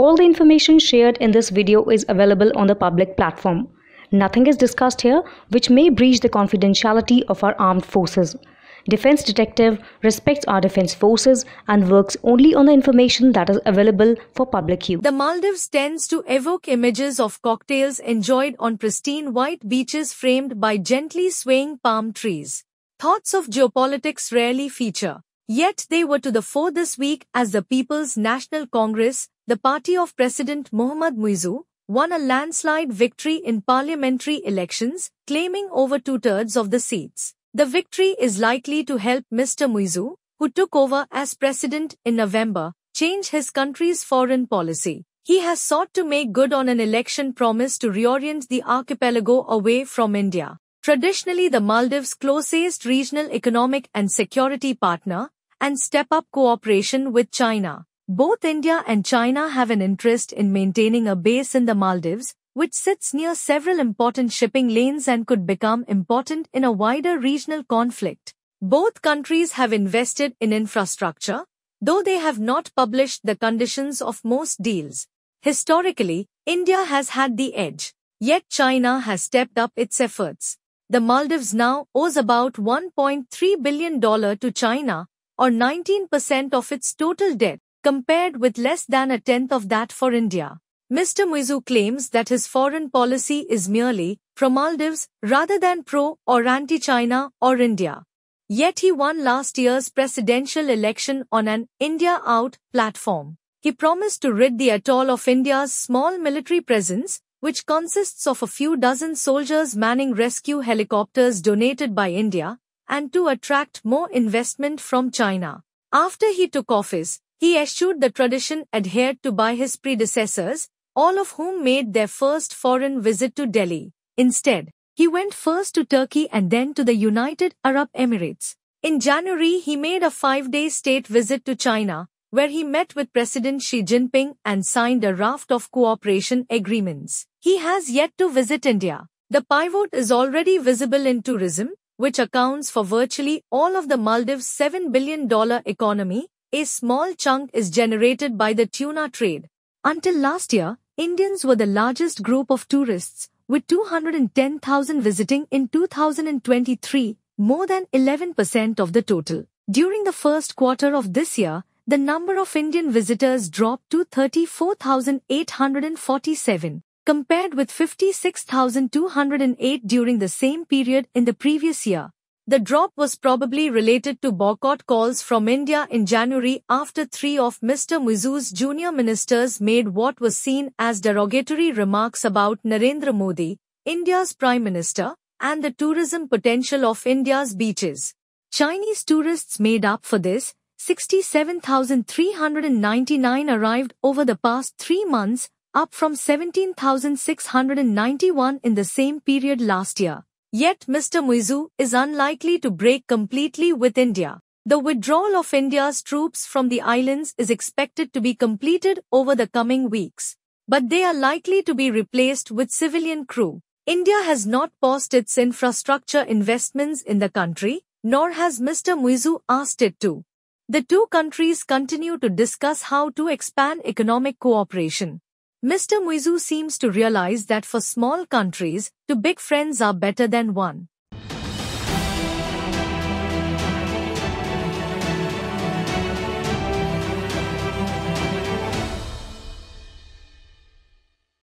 All the information shared in this video is available on the public platform. Nothing is discussed here which may breach the confidentiality of our armed forces. Defense Detective respects our defense forces and works only on the information that is available for public use. The Maldives tends to evoke images of cocktails enjoyed on pristine white beaches framed by gently swaying palm trees. Thoughts of geopolitics rarely feature. Yet they were to the fore this week as the People's National Congress, the party of President Mohammad Muizu, won a landslide victory in parliamentary elections, claiming over two-thirds of the seats. The victory is likely to help Mr. Muizu, who took over as president in November, change his country's foreign policy. He has sought to make good on an election promise to reorient the archipelago away from India. Traditionally the Maldives' closest regional economic and security partner, and step up cooperation with China. Both India and China have an interest in maintaining a base in the Maldives, which sits near several important shipping lanes and could become important in a wider regional conflict. Both countries have invested in infrastructure, though they have not published the conditions of most deals. Historically, India has had the edge, yet China has stepped up its efforts. The Maldives now owes about $1.3 billion to China, or 19% of its total debt, compared with less than a tenth of that for India. Mr. Muizu claims that his foreign policy is merely pro-Maldives rather than pro- or anti-China or India. Yet he won last year's presidential election on an India Out platform. He promised to rid the atoll of India's small military presence, which consists of a few dozen soldiers manning rescue helicopters donated by India, and to attract more investment from China. After he took office, he eschewed the tradition adhered to by his predecessors, all of whom made their first foreign visit to Delhi. Instead, he went first to Turkey and then to the United Arab Emirates. In January, he made a five-day state visit to China, where he met with President Xi Jinping and signed a raft of cooperation agreements. He has yet to visit India. The pivot is already visible in tourism, which accounts for virtually all of the Maldives' $7 billion economy, a small chunk is generated by the tuna trade. Until last year, Indians were the largest group of tourists, with 210,000 visiting in 2023, more than 11% of the total. During the first quarter of this year, the number of Indian visitors dropped to 34,847 compared with 56,208 during the same period in the previous year. The drop was probably related to boycott calls from India in January after three of Mr. Mizu's junior ministers made what was seen as derogatory remarks about Narendra Modi, India's Prime Minister, and the tourism potential of India's beaches. Chinese tourists made up for this, 67,399 arrived over the past three months, up from 17,691 in the same period last year. Yet Mr. Muizu is unlikely to break completely with India. The withdrawal of India's troops from the islands is expected to be completed over the coming weeks, but they are likely to be replaced with civilian crew. India has not paused its infrastructure investments in the country, nor has Mr. Muizu asked it to. The two countries continue to discuss how to expand economic cooperation. Mr. Muizu seems to realize that for small countries, two big friends are better than one.